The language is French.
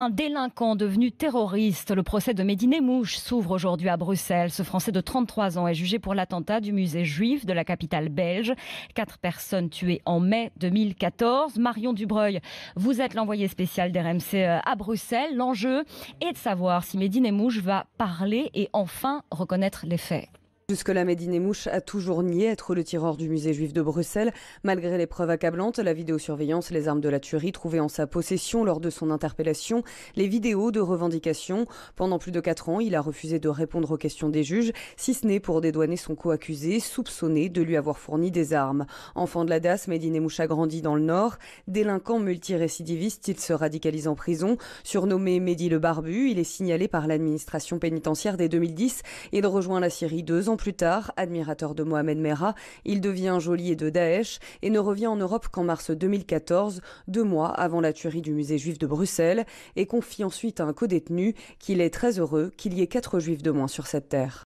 Un délinquant devenu terroriste, le procès de médine Mouche s'ouvre aujourd'hui à Bruxelles. Ce Français de 33 ans est jugé pour l'attentat du musée juif de la capitale belge. Quatre personnes tuées en mai 2014. Marion Dubreuil, vous êtes l'envoyé spécial d'RMC euh, à Bruxelles. L'enjeu est de savoir si médine Mouche va parler et enfin reconnaître les faits. Jusque-là, Medine Mouche a toujours nié être le tireur du musée juif de Bruxelles. Malgré les preuves accablantes, la vidéosurveillance, les armes de la tuerie trouvées en sa possession lors de son interpellation, les vidéos de revendication. Pendant plus de 4 ans, il a refusé de répondre aux questions des juges, si ce n'est pour dédouaner son co-accusé, soupçonné de lui avoir fourni des armes. Enfant de la DAS, Medine Mouche a grandi dans le Nord. Délinquant multirécidiviste, il se radicalise en prison. Surnommé Mehdi le Barbu, il est signalé par l'administration pénitentiaire dès 2010. et Il rejoint la Syrie deux ans plus tard, admirateur de Mohamed Merah, il devient geôlier de Daesh et ne revient en Europe qu'en mars 2014, deux mois avant la tuerie du musée juif de Bruxelles, et confie ensuite à un codétenu qu'il est très heureux qu'il y ait quatre juifs de moins sur cette terre.